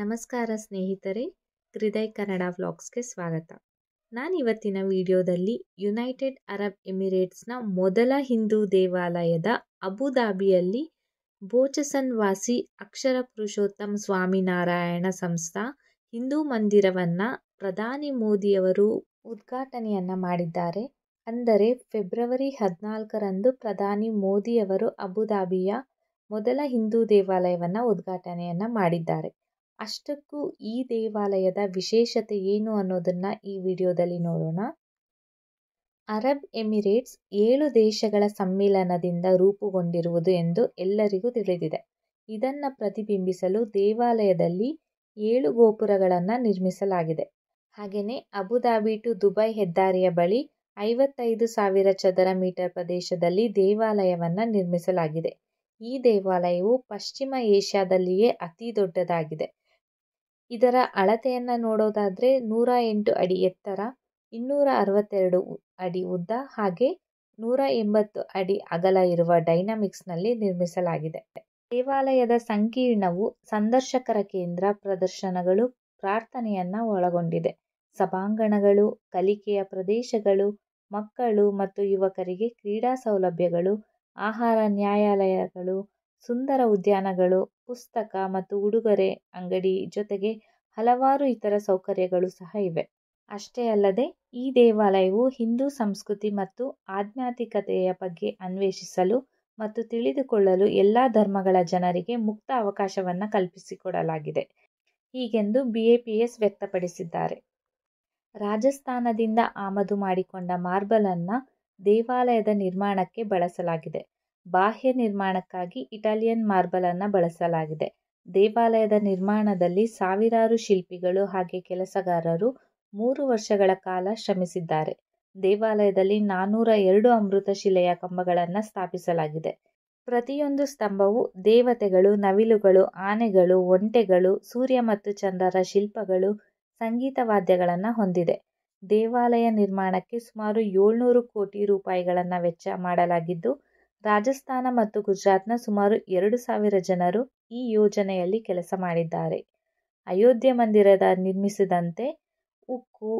ನಮಸ್ಕಾರ ಸ್ನೇಹಿತರೆ ಹೃದಯ್ ಕನ್ನಡ ವ್ಲಾಗ್ಸ್ಗೆ ಸ್ವಾಗತ ನಾನು ಇವತ್ತಿನ ವಿಡಿಯೋದಲ್ಲಿ ಯುನೈಟೆಡ್ ಅರಬ್ ಎಮಿರೇಟ್ಸ್ನ ಮೊದಲ ಹಿಂದೂ ದೇವಾಲಯದ ಅಬುಧಾಬಿಯಲ್ಲಿ ಬೋಚಸನ್ ವಾಸಿ ಅಕ್ಷರ ಪುರುಷೋತ್ತಮ್ ಸ್ವಾಮಿನಾರಾಯಣ ಸಂಸ್ಥಾ ಹಿಂದೂ ಮಂದಿರವನ್ನು ಪ್ರಧಾನಿ ಮೋದಿಯವರು ಉದ್ಘಾಟನೆಯನ್ನು ಮಾಡಿದ್ದಾರೆ ಅಂದರೆ ಫೆಬ್ರವರಿ ಹದಿನಾಲ್ಕರಂದು ಪ್ರಧಾನಿ ಮೋದಿಯವರು ಅಬುಧಾಬಿಯ ಮೊದಲ ಹಿಂದೂ ದೇವಾಲಯವನ್ನು ಉದ್ಘಾಟನೆಯನ್ನು ಮಾಡಿದ್ದಾರೆ ಅಷ್ಟಕ್ಕೂ ಈ ದೇವಾಲಯದ ವಿಶೇಷತೆ ಏನು ಅನ್ನೋದನ್ನು ಈ ವಿಡಿಯೋದಲ್ಲಿ ನೋಡೋಣ ಅರಬ್ ಎಮಿರೇಟ್ಸ್ ಏಳು ದೇಶಗಳ ಸಮ್ಮಿಲನದಿಂದ ರೂಪುಗೊಂಡಿರುವುದು ಎಂದು ಎಲ್ಲರಿಗೂ ತಿಳಿದಿದೆ ಇದನ್ನು ಪ್ರತಿಬಿಂಬಿಸಲು ದೇವಾಲಯದಲ್ಲಿ ಏಳು ಗೋಪುರಗಳನ್ನು ನಿರ್ಮಿಸಲಾಗಿದೆ ಹಾಗೆಯೇ ಅಬುಧಾಬಿ ಟು ದುಬೈ ಹೆದ್ದಾರಿಯ ಬಳಿ ಐವತ್ತೈದು ಸಾವಿರ ಚದರ ಮೀಟರ್ ಪ್ರದೇಶದಲ್ಲಿ ದೇವಾಲಯವನ್ನು ನಿರ್ಮಿಸಲಾಗಿದೆ ಈ ದೇವಾಲಯವು ಪಶ್ಚಿಮ ಏಷ್ಯಾದಲ್ಲಿಯೇ ಅತಿ ದೊಡ್ಡದಾಗಿದೆ ಇದರ ಅಳತೆಯನ್ನು ನೋಡೋದಾದರೆ ನೂರ ಎಂಟು ಅಡಿ ಎತ್ತರ ಇನ್ನೂರ ಅರವತ್ತೆರಡು ಅಡಿ ಉದ್ದ ಹಾಗೆ ನೂರ ಎಂಬತ್ತು ಅಡಿ ಅಗಲ ಇರುವ ಡೈನಾಮಿಕ್ಸ್ನಲ್ಲಿ ನಿರ್ಮಿಸಲಾಗಿದೆ ದೇವಾಲಯದ ಸಂಕೀರ್ಣವು ಸಂದರ್ಶಕರ ಕೇಂದ್ರ ಪ್ರದರ್ಶನಗಳು ಪ್ರಾರ್ಥನೆಯನ್ನು ಒಳಗೊಂಡಿದೆ ಸಭಾಂಗಣಗಳು ಕಲಿಕೆಯ ಪ್ರದೇಶಗಳು ಮಕ್ಕಳು ಮತ್ತು ಯುವಕರಿಗೆ ಕ್ರೀಡಾ ಸೌಲಭ್ಯಗಳು ಆಹಾರ ನ್ಯಾಯಾಲಯಗಳು ಸುಂದರ ಉದ್ಯಾನಗಳು ಪುಸ್ತಕ ಮತ್ತು ಉಡುಗೊರೆ ಅಂಗಡಿ ಜೊತೆಗೆ ಹಲವಾರು ಇತರ ಸೌಕರ್ಯಗಳು ಸಹ ಇವೆ ಅಷ್ಟೇ ಅಲ್ಲದೆ ಈ ದೇವಾಲಯವು ಹಿಂದೂ ಸಂಸ್ಕೃತಿ ಮತ್ತು ಆಧ್ಯಾತ್ಮಿಕತೆಯ ಬಗ್ಗೆ ಅನ್ವೇಷಿಸಲು ಮತ್ತು ತಿಳಿದುಕೊಳ್ಳಲು ಎಲ್ಲ ಧರ್ಮಗಳ ಜನರಿಗೆ ಮುಕ್ತ ಅವಕಾಶವನ್ನು ಕಲ್ಪಿಸಿಕೊಡಲಾಗಿದೆ ಹೀಗೆಂದು ಬಿ ಎ ಪಿ ಎಸ್ ವ್ಯಕ್ತಪಡಿಸಿದ್ದಾರೆ ರಾಜಸ್ಥಾನದಿಂದ ಆಮದು ಮಾಡಿಕೊಂಡ ಮಾರ್ಬಲನ್ನು ದೇವಾಲಯದ ನಿರ್ಮಾಣಕ್ಕೆ ಬಳಸಲಾಗಿದೆ ಬಾಹ್ಯ ನಿರ್ಮಾಣಕ್ಕಾಗಿ ಇಟಾಲಿಯನ್ ಮಾರ್ಬಲ್ ಅನ್ನು ಬಳಸಲಾಗಿದೆ ದೇವಾಲಯದ ನಿರ್ಮಾಣದಲ್ಲಿ ಸಾವಿರಾರು ಶಿಲ್ಪಿಗಳು ಹಾಗೆ ಕೆಲಸಗಾರರು ಮೂರು ವರ್ಷಗಳ ಕಾಲ ಶ್ರಮಿಸಿದ್ದಾರೆ ದೇವಾಲಯದಲ್ಲಿ ನಾನೂರ ಎರಡು ಅಮೃತಶಿಲೆಯ ಕಂಬಗಳನ್ನು ಸ್ಥಾಪಿಸಲಾಗಿದೆ ಪ್ರತಿಯೊಂದು ಸ್ತಂಭವು ದೇವತೆಗಳು ನವಿಲುಗಳು ಆನೆಗಳು ಒಂಟೆಗಳು ಸೂರ್ಯ ಮತ್ತು ಚಂದ್ರರ ಶಿಲ್ಪಗಳು ಸಂಗೀತ ವಾದ್ಯಗಳನ್ನು ಹೊಂದಿದೆ ದೇವಾಲಯ ನಿರ್ಮಾಣಕ್ಕೆ ಸುಮಾರು ಏಳ್ನೂರು ಕೋಟಿ ರೂಪಾಯಿಗಳನ್ನು ವೆಚ್ಚ ಮಾಡಲಾಗಿದ್ದು ರಾಜಸ್ಥಾನ ಮತ್ತು ಗುಜರಾತ್ನ ಸುಮಾರು ಎರಡು ಸಾವಿರ ಜನರು ಈ ಯೋಜನೆಯಲ್ಲಿ ಕೆಲಸ ಮಾಡಿದ್ದಾರೆ ಅಯೋಧ್ಯೆ ಮಂದಿರದ ನಿರ್ಮಿಸಿದಂತೆ ಉಕ್ಕು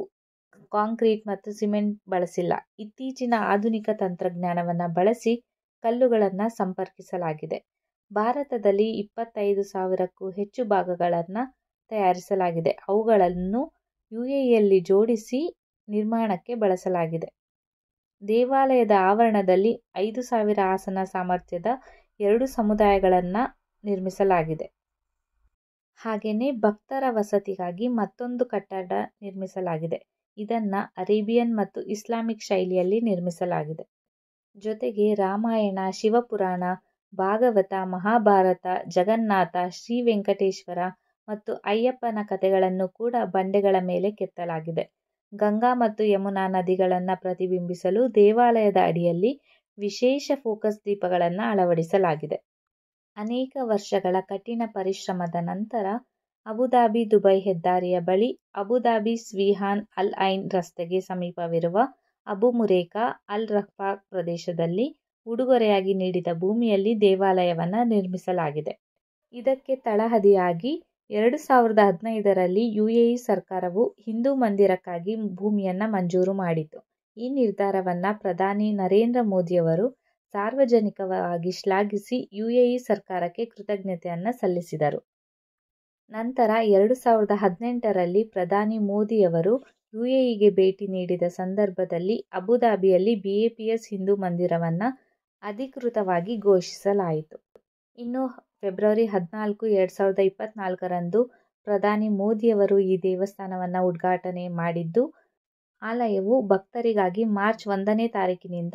ಕಾಂಕ್ರೀಟ್ ಮತ್ತು ಸಿಮೆಂಟ್ ಬಳಸಿಲ್ಲ ಇತ್ತೀಚಿನ ಆಧುನಿಕ ತಂತ್ರಜ್ಞಾನವನ್ನು ಬಳಸಿ ಕಲ್ಲುಗಳನ್ನು ಸಂಪರ್ಕಿಸಲಾಗಿದೆ ಭಾರತದಲ್ಲಿ ಇಪ್ಪತ್ತೈದು ಸಾವಿರಕ್ಕೂ ಹೆಚ್ಚು ಭಾಗಗಳನ್ನು ತಯಾರಿಸಲಾಗಿದೆ ಅವುಗಳನ್ನು ಯು ಎಯಲ್ಲಿ ಜೋಡಿಸಿ ನಿರ್ಮಾಣಕ್ಕೆ ಬಳಸಲಾಗಿದೆ ದೇವಾಲಯದ ಆವರಣದಲ್ಲಿ ಐದು ಸಾವಿರ ಆಸನ ಸಾಮರ್ಥ್ಯದ ಎರಡು ಸಮುದಾಯಗಳನ್ನು ನಿರ್ಮಿಸಲಾಗಿದೆ ಹಾಗೆಯೇ ಭಕ್ತರ ವಸತಿಗಾಗಿ ಮತ್ತೊಂದು ಕಟ್ಟಡ ನಿರ್ಮಿಸಲಾಗಿದೆ ಇದನ್ನು ಅರೇಬಿಯನ್ ಮತ್ತು ಇಸ್ಲಾಮಿಕ್ ಶೈಲಿಯಲ್ಲಿ ನಿರ್ಮಿಸಲಾಗಿದೆ ಜೊತೆಗೆ ರಾಮಾಯಣ ಶಿವಪುರಾಣ ಭಾಗವತ ಮಹಾಭಾರತ ಜಗನ್ನಾಥ ಶ್ರೀ ವೆಂಕಟೇಶ್ವರ ಮತ್ತು ಅಯ್ಯಪ್ಪನ ಕಥೆಗಳನ್ನು ಕೂಡ ಬಂಡೆಗಳ ಮೇಲೆ ಕೆತ್ತಲಾಗಿದೆ ಗಂಗಾ ಮತ್ತು ಯಮುನಾ ನದಿಗಳನ್ನು ಪ್ರತಿಬಿಂಬಿಸಲು ದೇವಾಲಯದ ಅಡಿಯಲ್ಲಿ ವಿಶೇಷ ಫೋಕಸ್ ದೀಪಗಳನ್ನು ಅಳವಡಿಸಲಾಗಿದೆ ಅನೇಕ ವರ್ಷಗಳ ಕಠಿಣ ಪರಿಶ್ರಮದ ನಂತರ ಅಬುದಾಬಿ ದುಬೈ ಹೆದ್ದಾರಿಯ ಬಳಿ ಅಬುದಾಬಿ ಸ್ವಿಹಾನ್ ಅಲ್ ಐನ್ ರಸ್ತೆಗೆ ಸಮೀಪವಿರುವ ಅಬು ಮುರೇಕಾ ಅಲ್ ರಫಾ ಪ್ರದೇಶದಲ್ಲಿ ಉಡುಗೊರೆಯಾಗಿ ನೀಡಿದ ಭೂಮಿಯಲ್ಲಿ ದೇವಾಲಯವನ್ನು ನಿರ್ಮಿಸಲಾಗಿದೆ ಇದಕ್ಕೆ ತಳಹದಿಯಾಗಿ ಎರಡು ಸಾವಿರದ ಹದಿನೈದರಲ್ಲಿ ಯು ಎ ಇ ಸರ್ಕಾರವು ಹಿಂದೂ ಮಂದಿರಕ್ಕಾಗಿ ಭೂಮಿಯನ್ನು ಮಂಜೂರು ಮಾಡಿತು ಈ ನಿರ್ಧಾರವನ್ನು ಪ್ರಧಾನಿ ನರೇಂದ್ರ ಮೋದಿಯವರು ಸಾರ್ವಜನಿಕವಾಗಿ ಶ್ಲಾಘಿಸಿ ಯು ಎ ಇ ಸರ್ಕಾರಕ್ಕೆ ಕೃತಜ್ಞತೆಯನ್ನು ಸಲ್ಲಿಸಿದರು ನಂತರ ಎರಡು ಸಾವಿರದ ಹದಿನೆಂಟರಲ್ಲಿ ಪ್ರಧಾನಿ ಮೋದಿಯವರು ಯು ಎ ಇಗೆ ಭೇಟಿ ನೀಡಿದ ಸಂದರ್ಭದಲ್ಲಿ ಅಬುಧಾಬಿಯಲ್ಲಿ ಎಸ್ ಹಿಂದೂ ಮಂದಿರವನ್ನು ಅಧಿಕೃತವಾಗಿ ಘೋಷಿಸಲಾಯಿತು ಇನ್ನು ಫೆಬ್ರವರಿ ಹದಿನಾಲ್ಕು ಎರಡು ಸಾವಿರದ ಇಪ್ಪತ್ತ್ನಾಲ್ಕರಂದು ಪ್ರಧಾನಿ ಮೋದಿಯವರು ಈ ದೇವಸ್ಥಾನವನ್ನು ಉದ್ಘಾಟನೆ ಮಾಡಿದ್ದು ಆಲಯವು ಭಕ್ತರಿಗಾಗಿ ಮಾರ್ಚ್ ಒಂದನೇ ತಾರೀಕಿನಿಂದ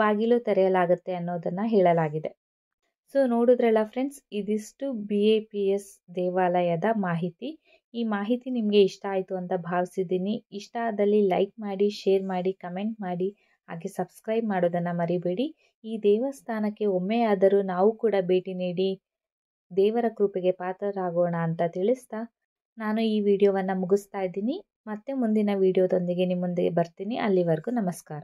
ಬಾಗಿಲು ತೆರೆಯಲಾಗುತ್ತೆ ಅನ್ನೋದನ್ನು ಹೇಳಲಾಗಿದೆ ಸೊ ನೋಡಿದ್ರಲ್ಲ ಫ್ರೆಂಡ್ಸ್ ಇದಿಷ್ಟು ಬಿ ಎ ಪಿ ಎಸ್ ದೇವಾಲಯದ ಮಾಹಿತಿ ಈ ಮಾಹಿತಿ ನಿಮಗೆ ಇಷ್ಟ ಆಯಿತು ಅಂತ ಭಾವಿಸಿದ್ದೀನಿ ಇಷ್ಟ ಆದಲ್ಲಿ ಲೈಕ್ ಮಾಡಿ ಶೇರ್ ಮಾಡಿ ಕಮೆಂಟ್ ಮಾಡಿ ಹಾಗೆ ಸಬ್ಸ್ಕ್ರೈಬ್ ಮಾಡೋದನ್ನು ಮರಿಬೇಡಿ ಈ ದೇವಸ್ಥಾನಕ್ಕೆ ಒಮ್ಮೆಯಾದರೂ ನಾವು ಕೂಡ ಭೇಟಿ ನೀಡಿ ದೇವರ ಕೃಪೆಗೆ ಪಾತ್ರರಾಗೋಣ ಅಂತ ತಿಳಿಸ್ತಾ ನಾನು ಈ ವಿಡಿಯೋವನ್ನು ಮುಗಿಸ್ತಾ ಇದ್ದೀನಿ ಮತ್ತೆ ಮುಂದಿನ ವಿಡಿಯೋದೊಂದಿಗೆ ನಿಮ್ಮ ಮುಂದೆ ಬರ್ತೀನಿ ಅಲ್ಲಿವರೆಗೂ ನಮಸ್ಕಾರ